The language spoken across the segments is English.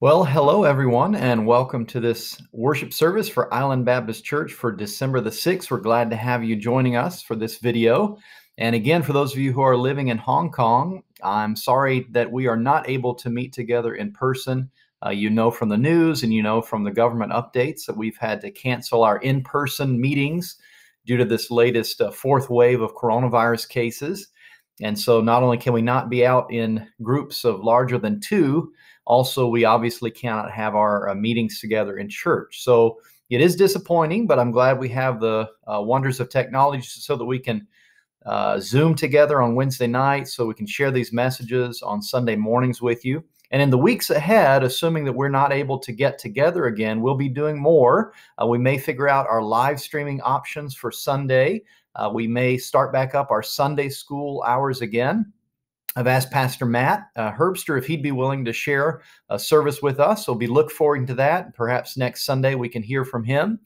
Well, hello everyone, and welcome to this worship service for Island Baptist Church for December the 6th. We're glad to have you joining us for this video. And again, for those of you who are living in Hong Kong, I'm sorry that we are not able to meet together in person. Uh, you know from the news and you know from the government updates that we've had to cancel our in person meetings due to this latest uh, fourth wave of coronavirus cases. And so not only can we not be out in groups of larger than two, also, we obviously cannot have our uh, meetings together in church. So it is disappointing, but I'm glad we have the uh, wonders of technology so that we can uh, Zoom together on Wednesday night so we can share these messages on Sunday mornings with you. And in the weeks ahead, assuming that we're not able to get together again, we'll be doing more. Uh, we may figure out our live streaming options for Sunday. Uh, we may start back up our Sunday school hours again. I've asked Pastor Matt uh, Herbster if he'd be willing to share a service with us. So we'll be look forward to that. Perhaps next Sunday we can hear from him.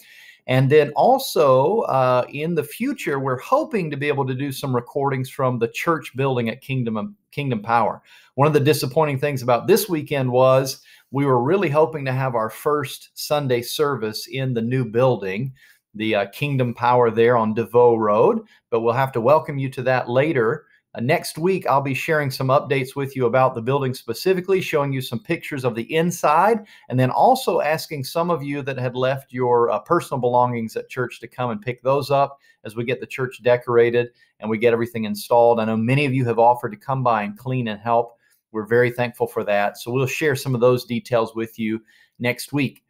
And then also uh, in the future, we're hoping to be able to do some recordings from the church building at Kingdom Kingdom Power. One of the disappointing things about this weekend was we were really hoping to have our first Sunday service in the new building, the uh, Kingdom Power there on DeVoe Road. But we'll have to welcome you to that later. Uh, next week, I'll be sharing some updates with you about the building specifically, showing you some pictures of the inside, and then also asking some of you that had left your uh, personal belongings at church to come and pick those up as we get the church decorated and we get everything installed. I know many of you have offered to come by and clean and help. We're very thankful for that. So we'll share some of those details with you next week.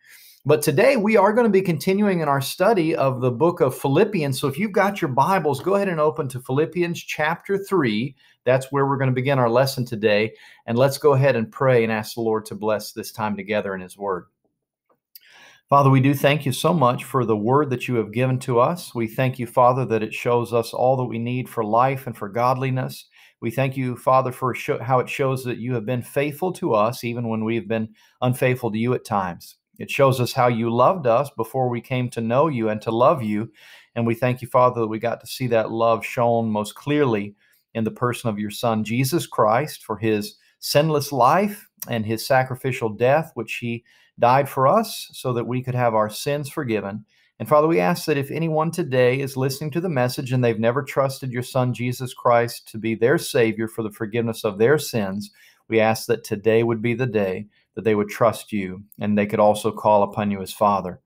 But today we are going to be continuing in our study of the book of Philippians. So if you've got your Bibles, go ahead and open to Philippians chapter 3. That's where we're going to begin our lesson today. And let's go ahead and pray and ask the Lord to bless this time together in His Word. Father, we do thank you so much for the word that you have given to us. We thank you, Father, that it shows us all that we need for life and for godliness. We thank you, Father, for how it shows that you have been faithful to us, even when we've been unfaithful to you at times. It shows us how you loved us before we came to know you and to love you. And we thank you, Father, that we got to see that love shown most clearly in the person of your Son, Jesus Christ, for his sinless life and his sacrificial death, which he died for us so that we could have our sins forgiven. And Father, we ask that if anyone today is listening to the message and they've never trusted your Son, Jesus Christ, to be their Savior for the forgiveness of their sins, we ask that today would be the day that they would trust you and they could also call upon you as Father.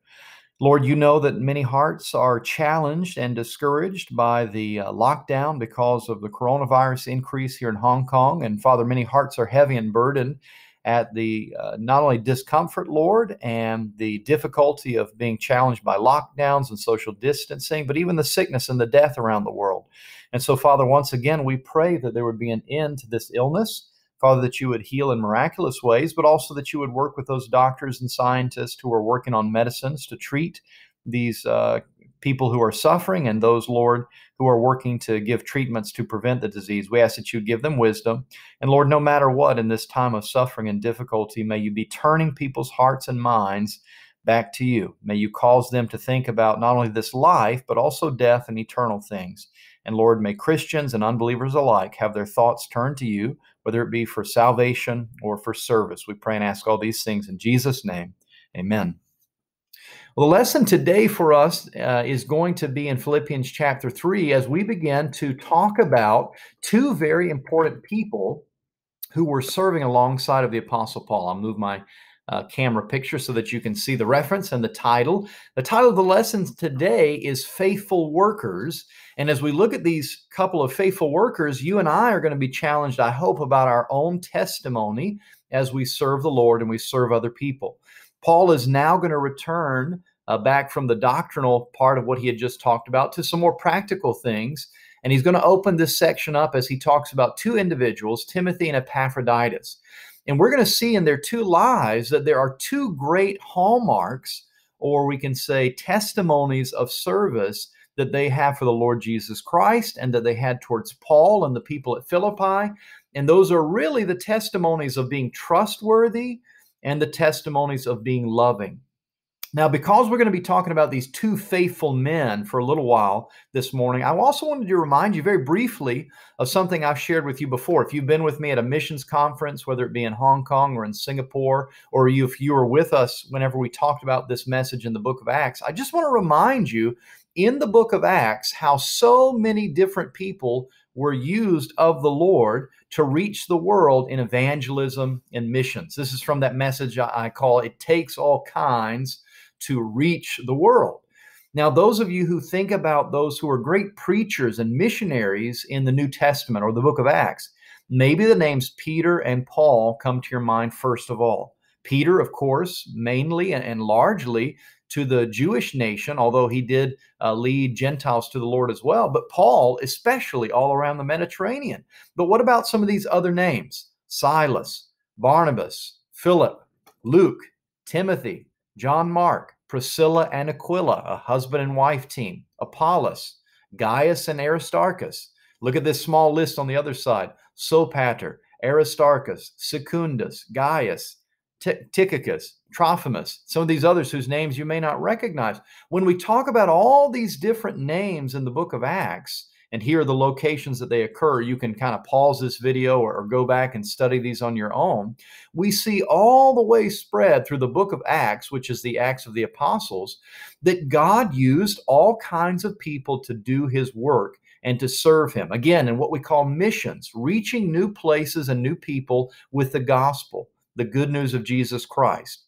Lord, you know that many hearts are challenged and discouraged by the uh, lockdown because of the coronavirus increase here in Hong Kong. And Father, many hearts are heavy and burdened at the uh, not only discomfort, Lord, and the difficulty of being challenged by lockdowns and social distancing, but even the sickness and the death around the world. And so, Father, once again, we pray that there would be an end to this illness Father, that you would heal in miraculous ways, but also that you would work with those doctors and scientists who are working on medicines to treat these uh, people who are suffering and those, Lord, who are working to give treatments to prevent the disease. We ask that you give them wisdom. And Lord, no matter what, in this time of suffering and difficulty, may you be turning people's hearts and minds back to you. May you cause them to think about not only this life, but also death and eternal things. And Lord, may Christians and unbelievers alike have their thoughts turned to you whether it be for salvation or for service. We pray and ask all these things in Jesus' name. Amen. Well, the lesson today for us uh, is going to be in Philippians chapter 3 as we begin to talk about two very important people who were serving alongside of the Apostle Paul. I'll move my uh, camera picture so that you can see the reference and the title. The title of the lessons today is Faithful Workers. And as we look at these couple of faithful workers, you and I are going to be challenged, I hope, about our own testimony as we serve the Lord and we serve other people. Paul is now going to return uh, back from the doctrinal part of what he had just talked about to some more practical things. And he's going to open this section up as he talks about two individuals, Timothy and Epaphroditus. And we're going to see in their two lives that there are two great hallmarks, or we can say testimonies of service that they have for the Lord Jesus Christ and that they had towards Paul and the people at Philippi. And those are really the testimonies of being trustworthy and the testimonies of being loving. Now, because we're going to be talking about these two faithful men for a little while this morning, I also wanted to remind you very briefly of something I've shared with you before. If you've been with me at a missions conference, whether it be in Hong Kong or in Singapore, or if you were with us whenever we talked about this message in the book of Acts, I just want to remind you in the book of Acts how so many different people were used of the Lord to reach the world in evangelism and missions. This is from that message I call It Takes All Kinds to reach the world. Now, those of you who think about those who are great preachers and missionaries in the New Testament or the book of Acts, maybe the names Peter and Paul come to your mind first of all. Peter, of course, mainly and, largely to the Jewish nation, although he did uh, lead Gentiles to the Lord as well, but Paul, especially all around the Mediterranean. But what about some of these other names? Silas, Barnabas, Philip, Luke, Timothy, John Mark. Priscilla and Aquila, a husband and wife team, Apollos, Gaius and Aristarchus. Look at this small list on the other side Sopater, Aristarchus, Secundus, Gaius, Tychicus, Trophimus, some of these others whose names you may not recognize. When we talk about all these different names in the book of Acts, and here are the locations that they occur. You can kind of pause this video or, or, go back and study these on your own. We see all the way spread through the book of Acts, which is the Acts of the Apostles, that God used all kinds of people to do his work and to serve him. Again, in what we call missions, reaching new places and new people with the gospel, the good news of Jesus Christ.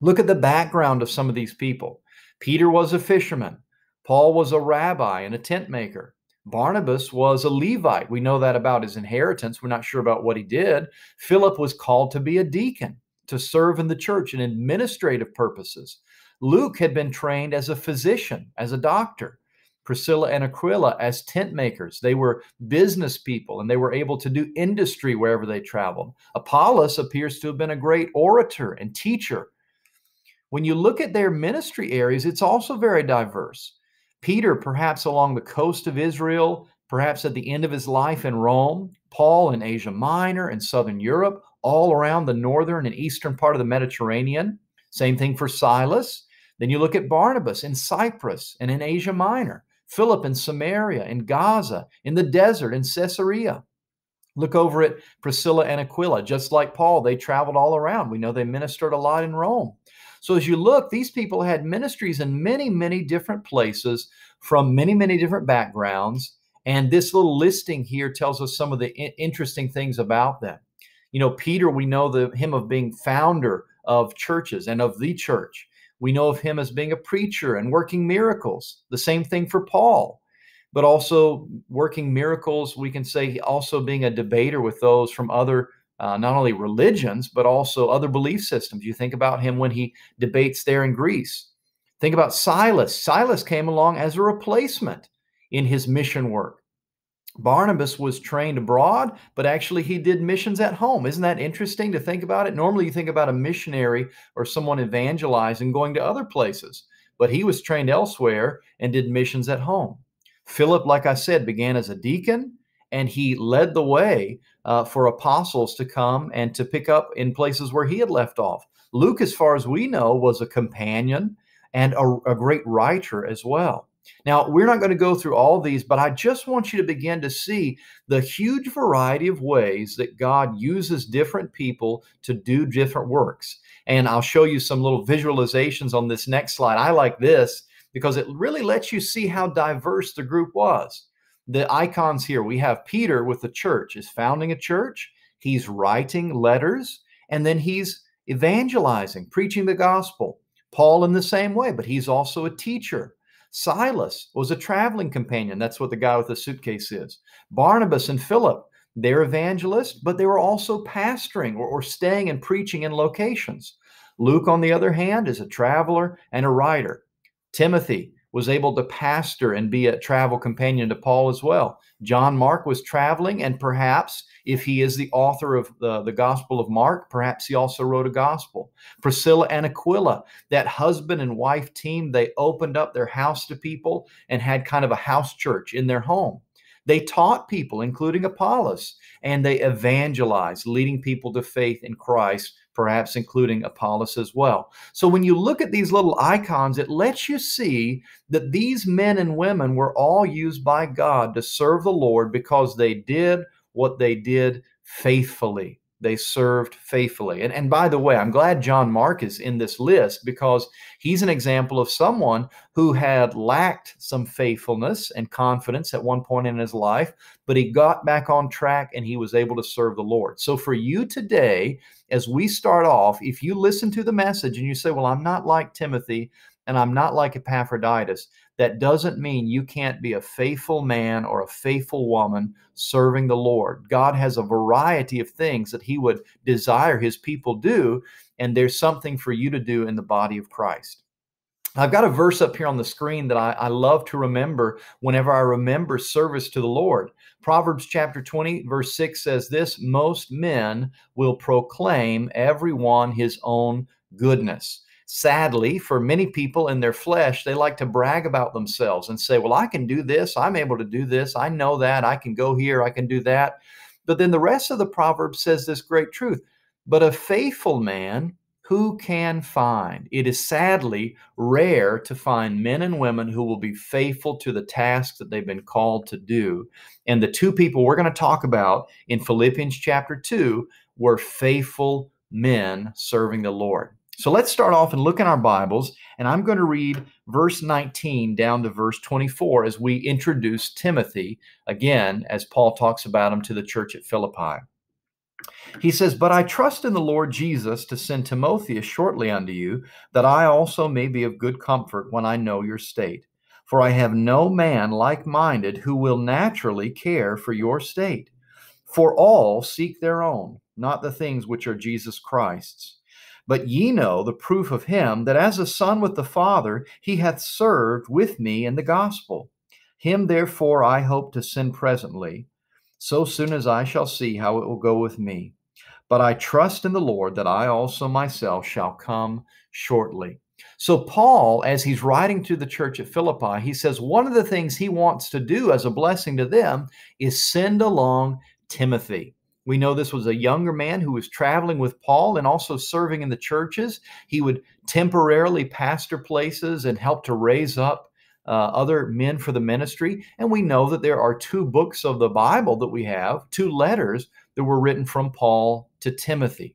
Look at the background of some of these people. Peter was a fisherman. Paul was a rabbi and a tent maker. Barnabas was a Levite. We know that about his inheritance. We're not sure about what he did. Philip was called to be a deacon, to serve in the church in administrative purposes. Luke had been trained as a physician, as a doctor. Priscilla and Aquila as tent makers. They were business people and they were able to do industry wherever they traveled. Apollos appears to have been a great orator and teacher. When you look at their ministry areas, it's also very diverse. Peter, perhaps along the coast of Israel, perhaps at the end of his life in Rome, Paul in Asia Minor and Southern Europe, all around the northern and eastern part of the Mediterranean. Same thing for Silas. Then you look at Barnabas in Cyprus and in Asia Minor, Philip in Samaria, in Gaza, in the desert, in Caesarea. Look over at Priscilla and Aquila. Just like Paul, they traveled all around. We know they ministered a lot in Rome. So as you look, these people had ministries in many, many different places from many, many different backgrounds. And this little listing here tells us some of the interesting things about them. You know, Peter, we know the, him of being founder of churches and of the church. We know of him as being a preacher and working miracles. The same thing for Paul, but also working miracles. We can say also being a debater with those from other uh, not only religions, but also other belief systems. You think about him when he debates there in Greece. Think about Silas. Silas came along as a replacement in his mission work. Barnabas was trained abroad, but actually he did missions at home. Isn't that interesting to think about it? Normally you think about a missionary or someone evangelizing going to other places, but he was trained elsewhere and did missions at home. Philip, like I said, began as a deacon, and he led the way uh, for apostles to come and to pick up in places where he had left off. Luke, as far as we know, was a companion and a, a great writer as well. Now, we're not going to go through all these, but I just want you to begin to see the huge variety of ways that God uses different people to do different works. And I'll show you some little visualizations on this next slide. I like this because it really lets you see how diverse the group was the icons here. We have Peter with the church, is founding a church, he's writing letters, and then he's evangelizing, preaching the gospel. Paul in the same way, but he's also a teacher. Silas was a traveling companion. That's what the guy with the suitcase is. Barnabas and Philip, they're evangelists, but they were also pastoring or, or staying and preaching in locations. Luke, on the other hand, is a traveler and a writer. Timothy, was able to pastor and be a travel companion to Paul as well. John Mark was traveling, and perhaps if he is the author of the, the Gospel of Mark, perhaps he also wrote a gospel. Priscilla and Aquila, that husband and wife team, they opened up their house to people and had kind of a house church in their home. They taught people, including Apollos, and they evangelized, leading people to faith in Christ perhaps including Apollos as well. So when you look at these little icons, it lets you see that these men and women were all used by God to serve the Lord because they did what they did faithfully they served faithfully. And, and by the way, I'm glad John Mark is in this list because he's an example of someone who had lacked some faithfulness and confidence at one point in his life, but he got back on track and he was able to serve the Lord. So for you today, as we start off, if you listen to the message and you say, Well, I'm not like Timothy, and I'm not like Epaphroditus, that doesn't mean you can't be a faithful man or a faithful woman serving the Lord. God has a variety of things that He would desire His people do, and there's something for you to do in the body of Christ. I've got a verse up here on the screen that I, I, love to remember whenever I remember service to the Lord. Proverbs chapter 20, verse 6 says this Most men will proclaim everyone his own goodness sadly, for many people in their flesh, they like to brag about themselves and say, Well, I can do this. I'm able to do this. I know that. I can go here. I can do that. But then the rest of the proverb says this great truth But a faithful man who can find? It is sadly rare to find men and women who will be faithful to the task that they've been called to do. And the two people we're going to talk about in Philippians chapter 2 were faithful men serving the Lord. So let's start off and look in our Bibles, and I'm going to read verse 19 down to verse 24 as we introduce Timothy again, as Paul talks about him to the church at Philippi. He says, But I trust in the Lord Jesus to send Timotheus shortly unto you, that I also may be of good comfort when I know your state. For I have no man like minded who will naturally care for your state. For all seek their own, not the things which are Jesus Christ's. But ye know the proof of him that as a son with the Father, he hath served with me in the gospel. Him therefore I hope to send presently, so soon as I shall see how it will go with me. But I trust in the Lord that I also myself shall come shortly. So, Paul, as he's writing to the church at Philippi, he says one of the things he wants to do as a blessing to them is send along Timothy. We know this was a younger man who was traveling with Paul and also serving in the churches. He would temporarily pastor places and help to raise up uh, other men for the ministry. And we know that there are two books of the Bible that we have, two letters that were written from Paul to Timothy.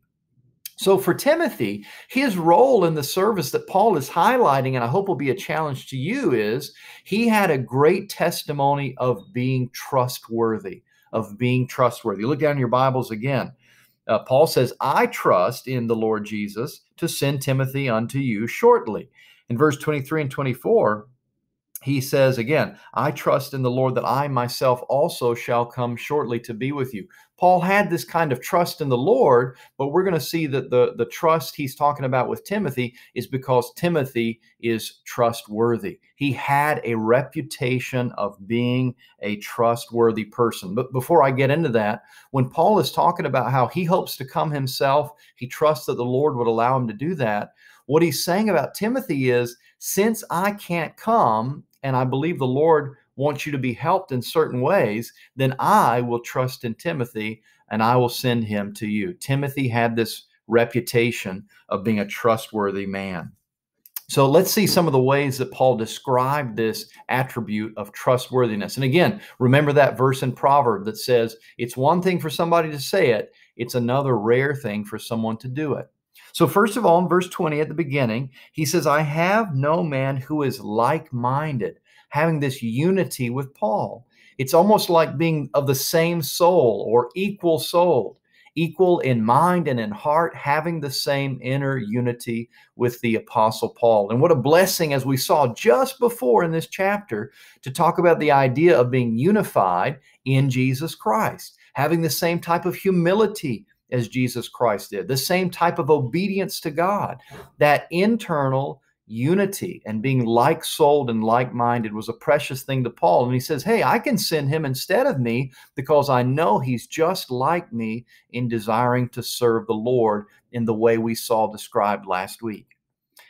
So for Timothy, his role in the service that Paul is highlighting, and I hope will be a challenge to you, is he had a great testimony of being trustworthy of being trustworthy. Look down in your Bibles again. Uh, Paul says, I trust in the Lord Jesus to send Timothy unto you shortly. In verse 23 and 24, he says again, I trust in the Lord that I myself also shall come shortly to be with you. Paul had this kind of trust in the Lord, but we're going to see that the, the trust he's talking about with Timothy is because Timothy is trustworthy. He had a reputation of being a trustworthy person. But before I get into that, when Paul is talking about how he hopes to come himself, he trusts that the Lord would allow him to do that. What he's saying about Timothy is since I can't come, and I believe the Lord wants you to be helped in certain ways, then I will trust in Timothy and I will send him to you. Timothy had this reputation of being a trustworthy man. So let's see some of the ways that Paul described this attribute of trustworthiness. And again, remember that verse in Proverb that says, it's one thing for somebody to say it, it's another rare thing for someone to do it. So, first of all, in verse 20 at the beginning, he says, I have no man who is like minded, having this unity with Paul. It's almost like being of the same soul or equal soul, equal in mind and in heart, having the same inner unity with the Apostle Paul. And what a blessing, as we saw just before in this chapter, to talk about the idea of being unified in Jesus Christ, having the same type of humility as Jesus Christ did. The same type of obedience to God, that internal unity and being like souled and like minded was a precious thing to Paul. And he says, Hey, I can send him instead of me because I know he's just like me in desiring to serve the Lord in the way we saw described last week.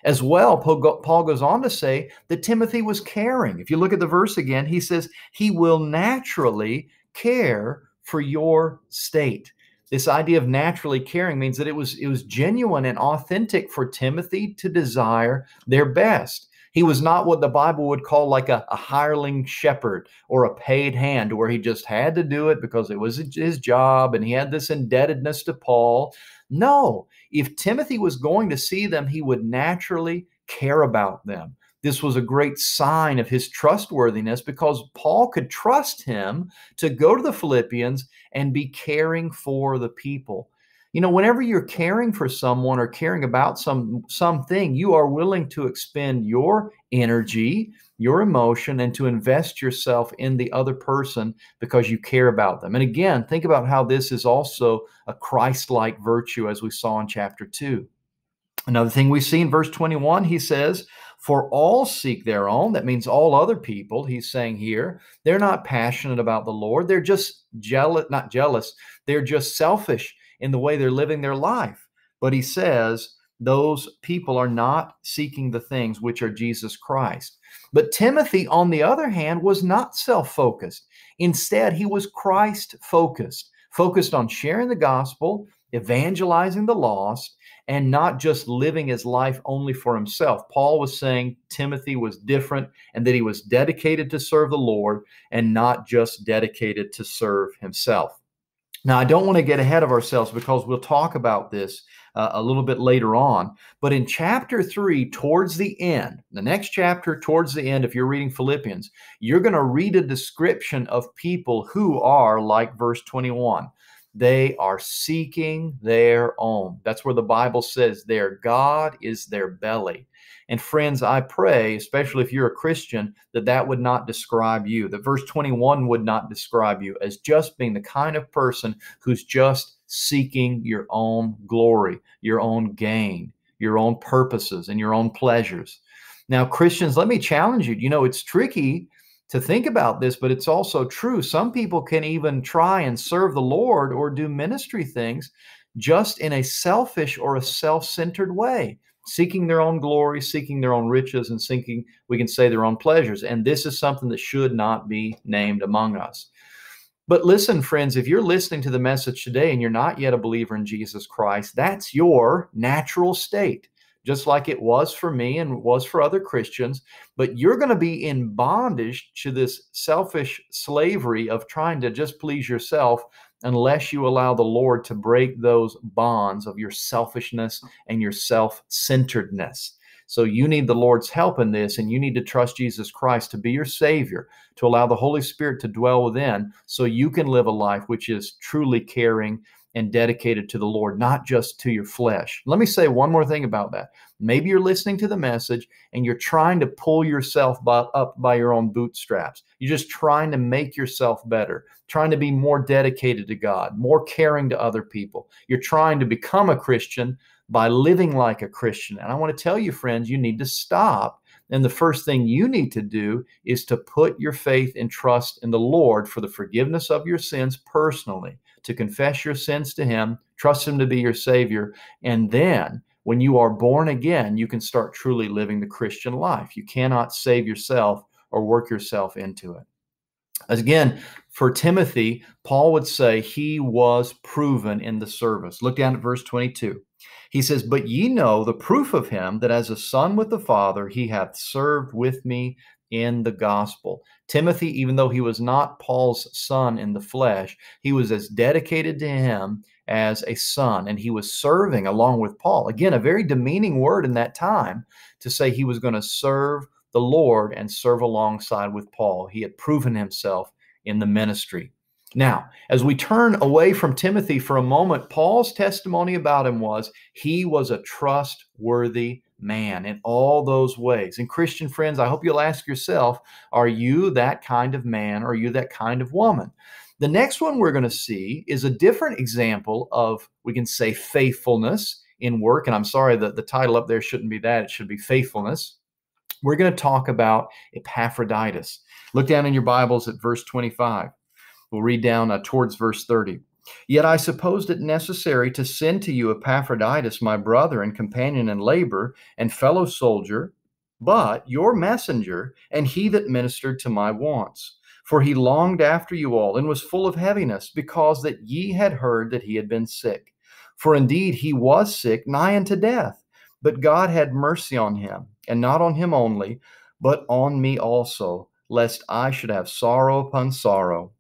As well, Paul goes on to say that Timothy was caring. If you look at the verse again, he says, He will naturally care for your state this idea of naturally caring means that it was it was genuine and authentic for Timothy to desire their best. He was not what the Bible would call like a, a hireling shepherd or a paid hand, where he just had to do it because it was his job and he had this indebtedness to Paul. No, if Timothy was going to see them, he would naturally care about them. This was a great sign of his trustworthiness because Paul could trust him to go to the Philippians and be caring for the people. You know, whenever you're caring for someone or caring about some something, you are willing to expend your energy, your emotion, and to invest yourself in the other person because you care about them. And again, think about how this is also a Christ-like virtue, as we saw in chapter two. Another thing we see in verse 21, he says, for all seek their own. That means all other people, he's saying here. They're not passionate about the Lord. They're just jealous, not jealous. They're just selfish in the way they're living their life. But he says, those people are not seeking the things which are Jesus Christ. But Timothy, on the other hand, was not self focused. Instead, he was Christ focused, focused on sharing the gospel, evangelizing the lost, and not just living his life only for himself. Paul was saying Timothy was different and that he was dedicated to serve the Lord and not just dedicated to serve himself. Now, I don't want to get ahead of ourselves because we'll talk about this uh, a little bit later on. But in chapter three, towards the end, the next chapter, towards the end, if you're reading Philippians, you're going to read a description of people who are like verse 21 they are seeking their own. That's where the Bible says their God is their belly. And friends, I pray, especially if you're a Christian, that that would not describe you, that verse 21 would not describe you as just being the kind of person who's just seeking your own glory, your own gain, your own purposes, and your own pleasures. Now, Christians, let me challenge you. You know, it's tricky to think about this, but it's also true. Some people can even try and serve the Lord or do ministry things just in a selfish or a self centered way, seeking their own glory, seeking their own riches, and seeking, we can say, their own pleasures. And this is something that should not be named among us. But listen, friends, if you're listening to the message today and you're not yet a believer in Jesus Christ, that's your natural state just like it was for me and was for other Christians. But you're going to be in bondage to this selfish slavery of trying to just please yourself unless you allow the Lord to break those bonds of your selfishness and your self centeredness. So you need the Lord's help in this, and you need to trust Jesus Christ to be your Savior, to allow the Holy Spirit to dwell within, so you can live a life which is truly caring and dedicated to the Lord, not just to your flesh. Let me say one more thing about that. Maybe you're listening to the message and you're trying to pull yourself up by your own bootstraps. You're just trying to make yourself better, trying to be more dedicated to God, more caring to other people. You're trying to become a Christian by living like a Christian. And I want to tell you, friends, you need to stop. And the first thing you need to do is to put your faith and trust in the Lord for the forgiveness of your sins personally to confess your sins to Him, trust Him to be your Savior, and then when you are born again, you can start truly living the Christian life. You cannot save yourself or work yourself into it. Again, for Timothy, Paul would say he was proven in the service. Look down at verse 22. He says, But ye know the proof of him that as a son with the Father, he hath served with me in the gospel. Timothy, even though he was not Paul's son in the flesh, he was as dedicated to him as a son, and he was serving along with Paul. Again, a very demeaning word in that time to say he was going to serve the Lord and serve alongside with Paul. He had proven himself in the ministry. Now, as we turn away from Timothy for a moment, Paul's testimony about him was he was a trustworthy man in all those ways. And Christian friends, I hope you'll ask yourself are you that kind of man? Are you that kind of woman? The next one we're going to see is a different example of, we can say, faithfulness in work. And I'm sorry that the title up there shouldn't be that, it should be faithfulness. We're going to talk about Epaphroditus. Look down in your Bibles at verse 25. We'll read down uh, towards verse 30. Yet I supposed it necessary to send to you Epaphroditus, my brother and companion in labor and fellow soldier, but your messenger and he that ministered to my wants. For he longed after you all and was full of heaviness, because that ye had heard that he had been sick. For indeed he was sick, nigh unto death. But God had mercy on him, and not on him only, but on me also, lest I should have sorrow upon sorrow.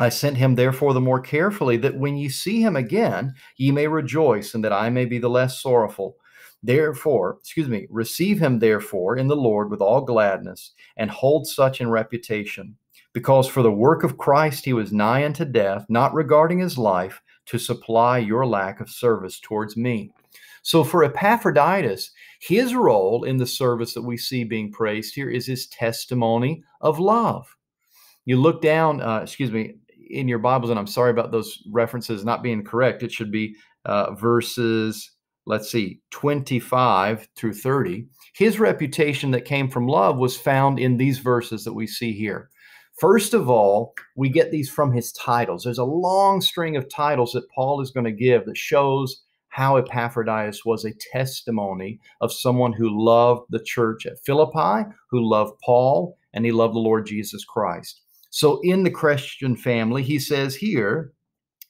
I sent him therefore the more carefully that when ye see him again, ye may rejoice, and that I may be the less sorrowful. Therefore, excuse me, receive him therefore in the Lord with all gladness, and hold such in reputation. Because for the work of Christ he was nigh unto death, not regarding his life, to supply your lack of service towards me. So for Epaphroditus, his role in the service that we see being praised here is his testimony of love. You look down, uh, excuse me, in your Bibles, and I'm sorry about those references not being correct. It should be uh, verses, let's see, 25 through 30. His reputation that came from love was found in these verses that we see here. First of all, we get these from his titles. There's a long string of titles that Paul is going to give that shows how Epaphroditus was a testimony of someone who loved the church at Philippi, who loved Paul, and he loved the Lord Jesus Christ. So, in the Christian family, he says here,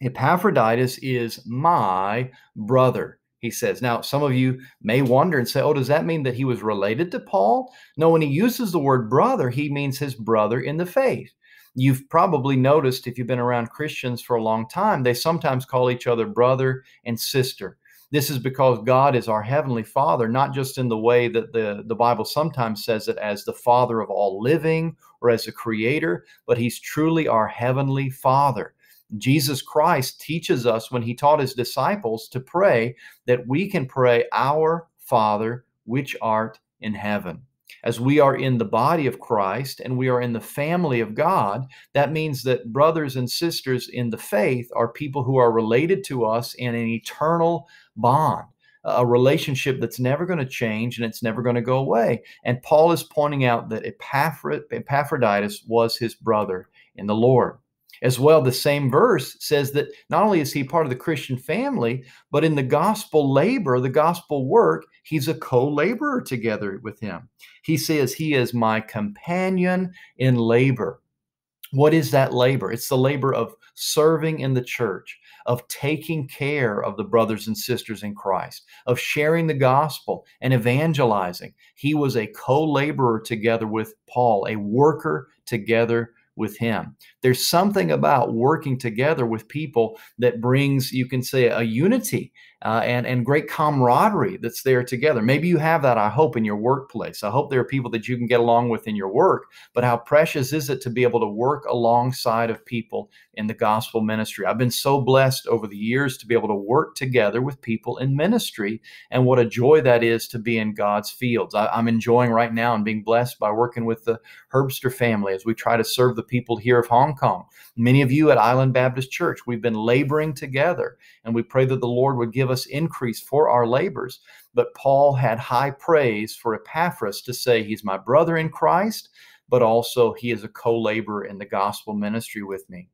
Epaphroditus is my brother. He says, now some of you may wonder and say, oh, does that mean that he was related to Paul? No, when he uses the word brother, he means his brother in the faith. You've probably noticed if you've been around Christians for a long time, they sometimes call each other brother and sister. This is because God is our heavenly Father, not just in the way that the, the Bible sometimes says it as the Father of all living or as a creator, but He's truly our heavenly Father. Jesus Christ teaches us when He taught His disciples to pray that we can pray, Our Father, which art in heaven. As we are in the body of Christ and we are in the family of God, that means that brothers and sisters in the faith are people who are related to us in an eternal bond, a relationship that's never going to change and it's never going to go away. And Paul is pointing out that Epaphrodit, Epaphroditus was his brother in the Lord. As well, the same verse says that not only is he part of the Christian family, but in the gospel labor, the gospel work, he's a co laborer together with him. He says, He is my companion in labor. What is that labor? It's the labor of serving in the church, of taking care of the brothers and sisters in Christ, of sharing the gospel and evangelizing. He was a co laborer together with Paul, a worker together with Him. There's something about working together with people that brings, you can say, a unity uh, and and great camaraderie that's there together. Maybe you have that. I hope in your workplace. I hope there are people that you can get along with in your work. But how precious is it to be able to work alongside of people in the gospel ministry? I've been so blessed over the years to be able to work together with people in ministry, and what a joy that is to be in God's fields. I, I'm enjoying right now and being blessed by working with the Herbster family as we try to serve the people here of Hong Kong. Many of you at Island Baptist Church, we've been laboring together, and we pray that the Lord would give give us increase for our labors. But Paul had high praise for Epaphras to say, He's my brother in Christ, but also he is a co laborer in the gospel ministry with me.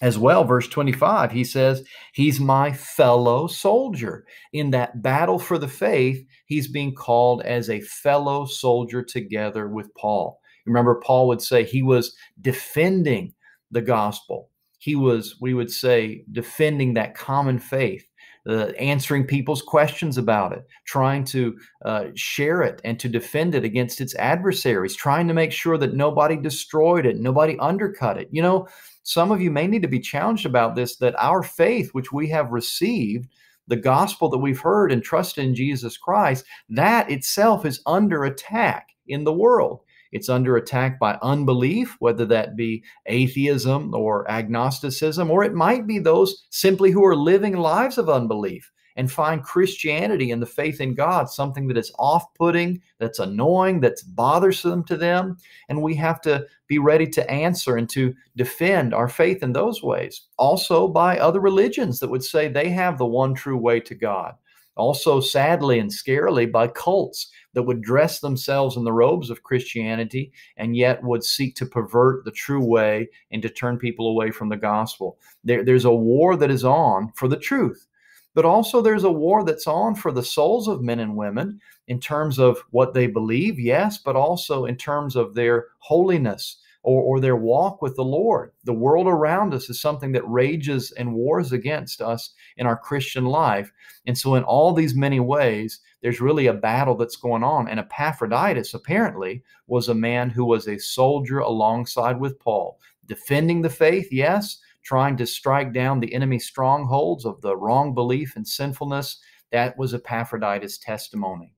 As well, verse 25, he says, He's my fellow soldier. In that battle for the faith, he's being called as a fellow soldier together with Paul. Remember, Paul would say he was defending the gospel. He was, we would say, defending that common faith uh, answering people's questions about it, trying to uh, share it and to defend it against its adversaries, trying to make sure that nobody destroyed it, nobody undercut it. You know, some of you may need to be challenged about this that our faith, which we have received, the gospel that we've heard and trust in Jesus Christ, that itself is under attack in the world. It's under attack by unbelief, whether that be atheism or agnosticism, or it might be those simply who are living lives of unbelief and find Christianity and the faith in God something that is off putting, that's annoying, that's bothersome to them. And we have to be ready to answer and to defend our faith in those ways. Also, by other religions that would say they have the one true way to God. Also, sadly and scarily, by cults that would dress themselves in the robes of Christianity and yet would seek to pervert the true way and to turn people away from the gospel. There, there's a war that is on for the truth. But also, there's a war that's on for the souls of men and women in terms of what they believe, yes, but also in terms of their holiness or, or their walk with the Lord. The world around us is something that rages and wars against us in our Christian life. And so, in all these many ways, there's really a battle that's going on. And Epaphroditus apparently was a man who was a soldier alongside with Paul, defending the faith, yes, trying to strike down the enemy strongholds of the wrong belief and sinfulness. That was Epaphroditus' testimony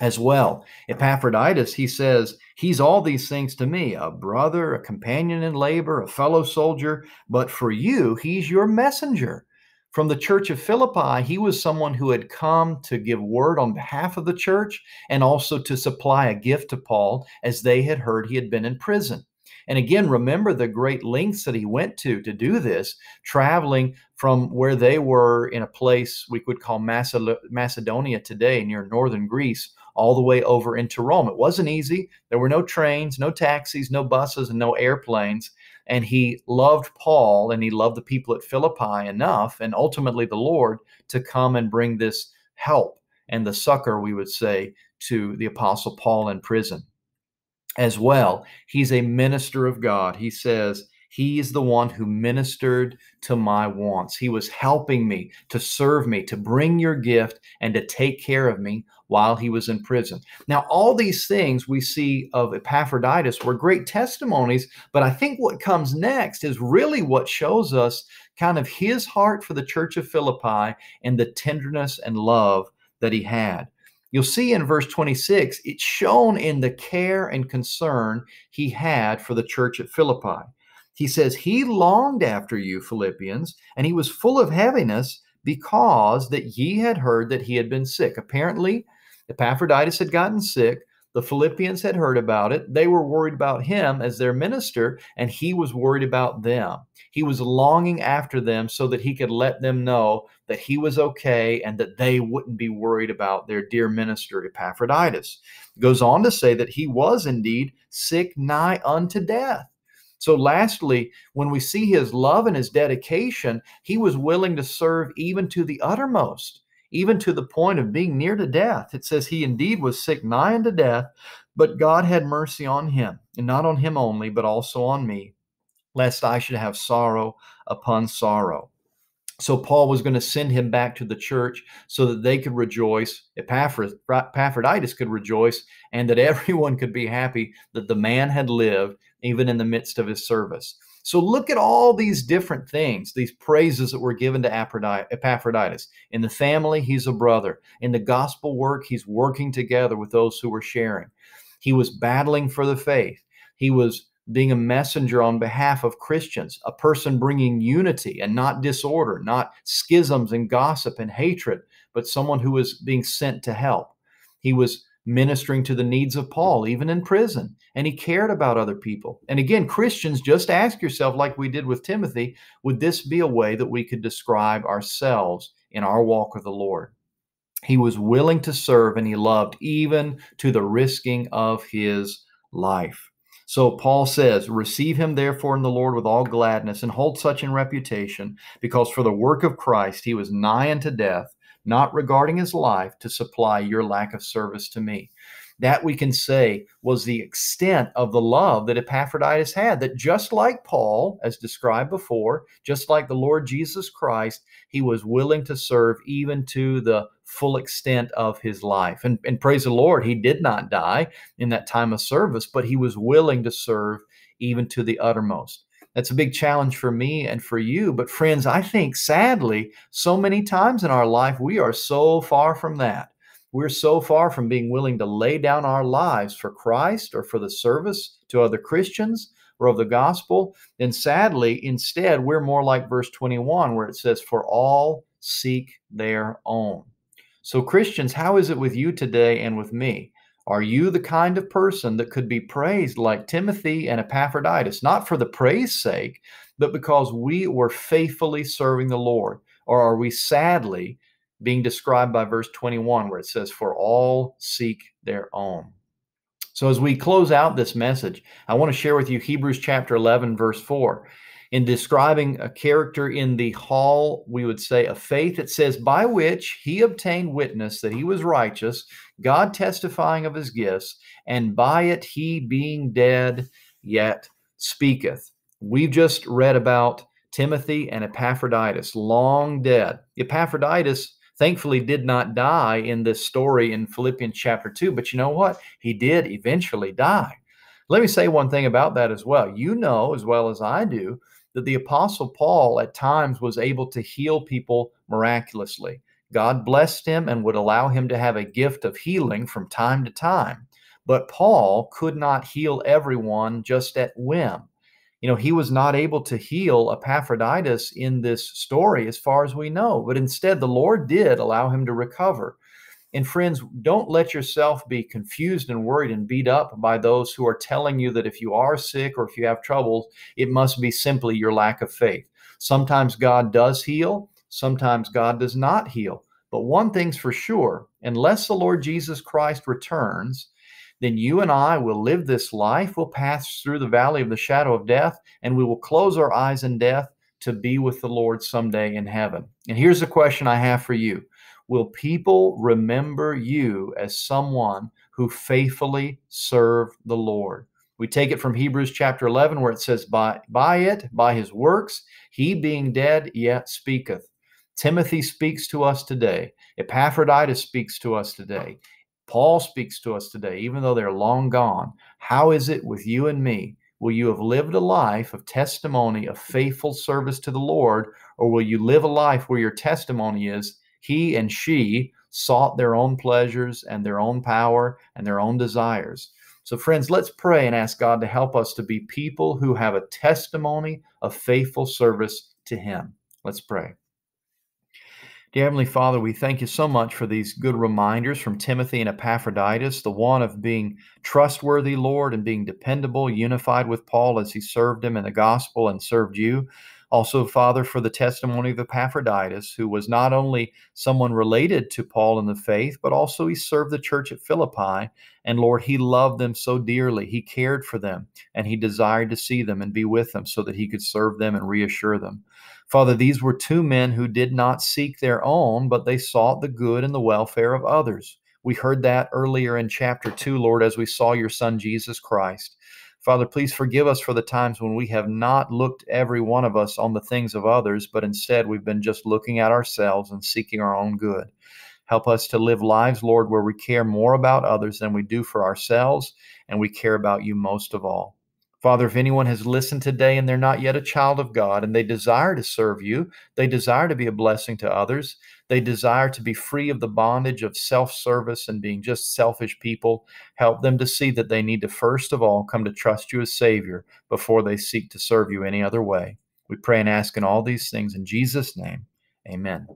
as well. Epaphroditus, he says, he's all these things to me a brother, a companion in labor, a fellow soldier, but for you, he's your messenger. From the church of Philippi, he was someone who had come to give word on behalf of the church and also to supply a gift to Paul as they had heard he had been in prison. And again, remember the great lengths that he went to to do this, traveling from where they were in a place we could call Macedonia today, near northern Greece, all the way over into Rome. It wasn't easy. There were no trains, no taxis, no buses, and no airplanes. And he loved Paul and he loved the people at Philippi enough and ultimately the Lord to come and bring this help and the succor, we would say, to the Apostle Paul in prison as well. He's a minister of God. He says, he is the one who ministered to my wants. He was helping me to serve me, to bring your gift, and to take care of me while he was in prison. Now, all these things we see of Epaphroditus were great testimonies, but I think what comes next is really what shows us kind of his heart for the church of Philippi and the tenderness and love that he had. You'll see in verse 26, it's shown in the care and concern he had for the church at Philippi. He says, He longed after you, Philippians, and he was full of heaviness because that ye had heard that he had been sick. Apparently, Epaphroditus had gotten sick. The Philippians had heard about it. They were worried about him as their minister, and he was worried about them. He was longing after them so that he could let them know that he was okay and that they wouldn't be worried about their dear minister, Epaphroditus. It goes on to say that he was indeed sick nigh unto death. So, lastly, when we see his love and his dedication, he was willing to serve even to the uttermost even to the point of being near to death. It says, He indeed was sick nigh unto death, but God had mercy on him, and not on him only, but also on me, lest I should have sorrow upon sorrow. So Paul was going to send him back to the church so that they could rejoice, Epaphroditus could rejoice, and that everyone could be happy that the man had lived even in the midst of his service. So look at all these different things, these praises that were given to Epaphroditus. In the family, he's a brother. In the gospel work, he's working together with those who are sharing. He was battling for the faith. He was being a messenger on behalf of Christians, a person bringing unity and not disorder, not schisms and gossip and hatred, but someone who was being sent to help. He was ministering to the needs of Paul, even in prison and he cared about other people. And again, Christians, just ask yourself, like we did with Timothy, would this be a way that we could describe ourselves in our walk with the Lord? He was willing to serve and he loved even to the risking of his life. So Paul says, Receive him therefore in the Lord with all gladness and hold such in reputation, because for the work of Christ he was nigh unto death, not regarding his life to supply your lack of service to me. That we can say was the extent of the love that Epaphroditus had, that just like Paul, as described before, just like the Lord Jesus Christ, he was willing to serve even to the full extent of his life. And, and praise the Lord, he did not die in that time of service, but he was willing to serve even to the uttermost. That's a big challenge for me and for you. But, friends, I think sadly, so many times in our life, we are so far from that. We're so far from being willing to lay down our lives for Christ or for the service to other Christians or of the gospel. And sadly, instead, we're more like verse 21, where it says, For all seek their own. So, Christians, how is it with you today and with me? Are you the kind of person that could be praised like Timothy and Epaphroditus, not for the praise sake, but because we were faithfully serving the Lord? Or are we sadly being described by verse 21, where it says, For all seek their own. So, as we close out this message, I want to share with you Hebrews chapter 11, verse 4. In describing a character in the hall, we would say a faith, it says, by which he obtained witness that he was righteous, God testifying of his gifts, and by it he being dead yet speaketh. We've just read about Timothy and Epaphroditus, long dead. Epaphroditus thankfully did not die in this story in Philippians chapter 2. But you know what? He did eventually die. Let me say one thing about that as well. You know, as well as I do, that the Apostle Paul at times was able to heal people miraculously. God blessed him and would allow him to have a gift of healing from time to time. But Paul could not heal everyone just at whim you know, he was not able to heal Epaphroditus in this story, as far as we know, but instead the Lord did allow him to recover. And friends, don't let yourself be confused and worried and beat up by those who are telling you that if you are sick or if you have trouble, it must be simply your lack of faith. Sometimes God does heal, sometimes God does not heal. But one thing's for sure unless the Lord Jesus Christ returns, then you and I will live this life. We'll pass through the valley of the shadow of death, and we will close our eyes in death to be with the Lord someday in heaven. And here's the question I have for you Will people remember you as someone who faithfully served the Lord? We take it from Hebrews chapter 11, where it says, By, by it, by his works, he being dead yet speaketh. Timothy speaks to us today. Epaphroditus speaks to us today. Paul speaks to us today, even though they're long gone. How is it with you and me? Will you have lived a life of testimony of faithful service to the Lord, or will you live a life where your testimony is he and she sought their own pleasures and their own power and their own desires? So, friends, let's pray and ask God to help us to be people who have a testimony of faithful service to Him. Let's pray. Dear Heavenly Father, we thank you so much for these good reminders from Timothy and Epaphroditus, the one of being trustworthy, Lord, and being dependable, unified with Paul as he served him in the gospel and served you also Father, for the testimony of Epaphroditus, who was not only someone related to Paul in the faith, but also he served the church at Philippi. And Lord, he loved them so dearly. He cared for them and he desired to see them and be with them so that he could serve them and reassure them. Father, these were two men who did not seek their own, but they sought the good and the welfare of others. We heard that earlier in chapter 2, Lord, as we saw your son Jesus Christ. Father, please forgive us for the times when we have not looked every one of us on the things of others, but instead we've been just looking at ourselves and seeking our own good. Help us to live lives, Lord, where we care more about others than we do for ourselves, and we care about you most of all. Father, if anyone has listened today and they're not yet a child of God and they desire to serve you, they desire to be a blessing to others, they desire to be free of the bondage of self service and being just selfish people, help them to see that they need to first of all come to trust you as Savior before they seek to serve you any other way. We pray and ask in all these things in Jesus' name. Amen.